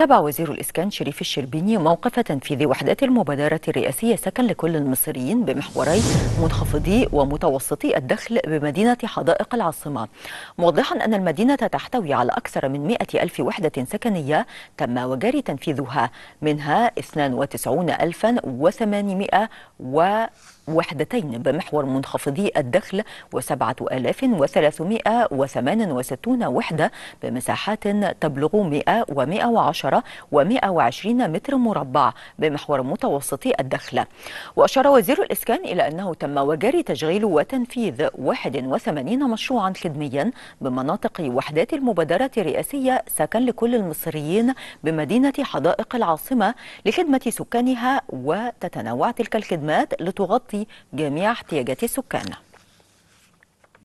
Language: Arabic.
تبع وزير الإسكان شريف الشربيني موقف تنفيذ وحدات المبادرة الرئاسية سكن لكل المصريين بمحوري منخفضي ومتوسطي الدخل بمدينة حدائق العاصمة موضحا أن المدينة تحتوي على أكثر من 100 ألف وحدة سكنية تم وجاري تنفيذها منها 92800 وحدتين بمحور منخفضي الدخل و7368 وحدة بمساحات تبلغ 100 و110 عشرة و120 متر مربع بمحور متوسطي الدخل وأشار وزير الإسكان إلى أنه تم وجري تشغيل وتنفيذ 81 مشروعا خدميا بمناطق وحدات المبادرة الرئاسية سكن لكل المصريين بمدينة حدائق العاصمة لخدمة سكانها وتتنوع تلك الخدمات لتغطي جميع احتياجات السكان